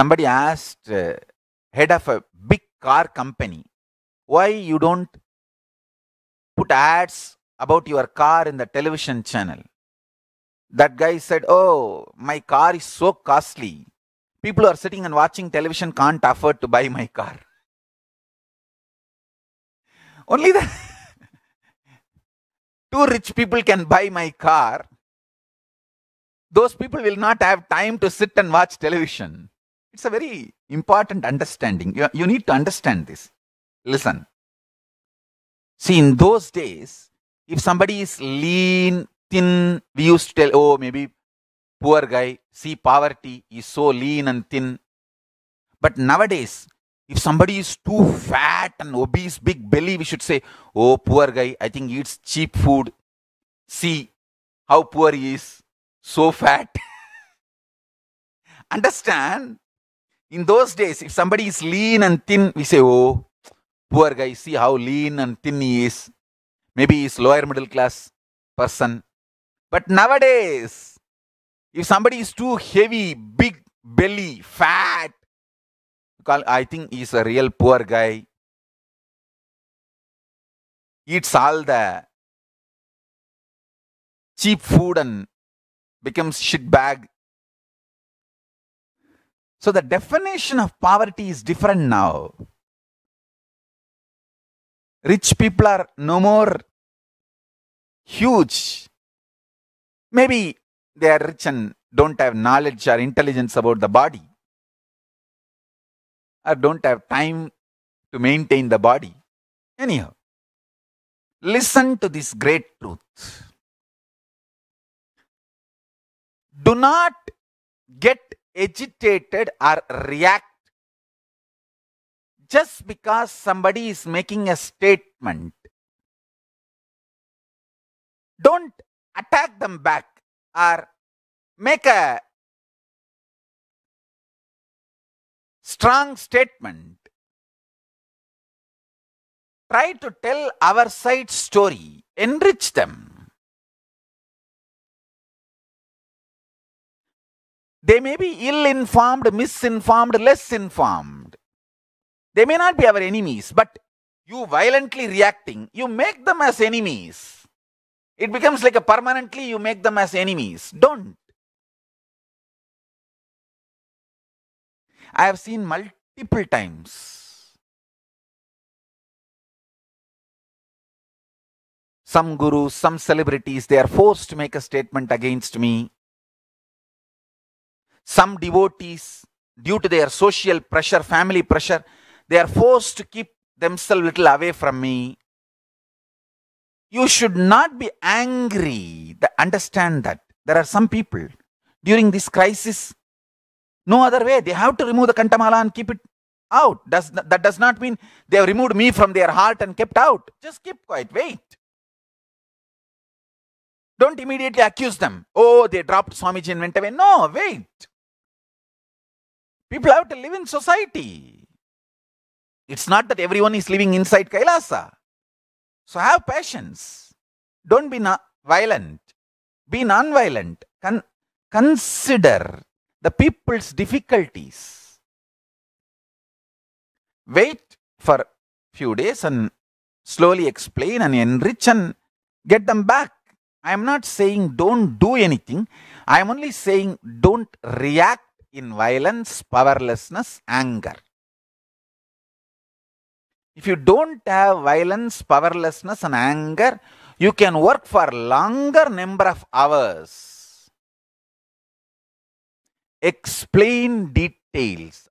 somebody asked uh, head of a big car company why you don't put ads about your car in the television channel that guy said oh my car is so costly people who are sitting and watching television can't afford to buy my car only the two rich people can buy my car those people will not have time to sit and watch television it's a very important understanding. You, you need to understand this. Listen. See, in those days, if somebody is lean, thin, we used to tell, oh, maybe poor guy, see poverty, is so lean and thin. But nowadays, if somebody is too fat and obese, big belly, we should say, oh, poor guy, I think eats cheap food. See how poor he is, so fat. Understand in those days, if somebody is lean and thin, we say, oh, poor guy, see how lean and thin he is. Maybe he's lower middle class person. But nowadays, if somebody is too heavy, big belly, fat, I think he's a real poor guy. Eats all the cheap food and becomes shit bag so the definition of poverty is different now. Rich people are no more huge. Maybe they are rich and don't have knowledge or intelligence about the body, or don't have time to maintain the body. Anyhow, listen to this great truth. Do not agitated or react just because somebody is making a statement. Don't attack them back or make a strong statement. Try to tell our side story, enrich them. They may be ill informed, misinformed, less informed. They may not be our enemies, but you violently reacting, you make them as enemies. It becomes like a permanently you make them as enemies. Don't. I have seen multiple times. Some gurus, some celebrities, they are forced to make a statement against me some devotees, due to their social pressure, family pressure, they are forced to keep themselves little away from me. You should not be angry. Understand that. There are some people during this crisis, no other way. They have to remove the Kantamala and keep it out. Does, that does not mean they have removed me from their heart and kept out. Just keep quiet. Wait. Don't immediately accuse them. Oh, they dropped Swamiji and went away. No, wait. People have to live in society. It's not that everyone is living inside Kailasa. So have patience. Don't be na- violent. Be non-violent. Con- consider the people's difficulties. Wait for few days and slowly explain and enrich and get them back. I am not saying don't do anything. I am only saying don't react in violence, powerlessness, anger. If you don't have violence, powerlessness and anger, you can work for longer number of hours. Explain details.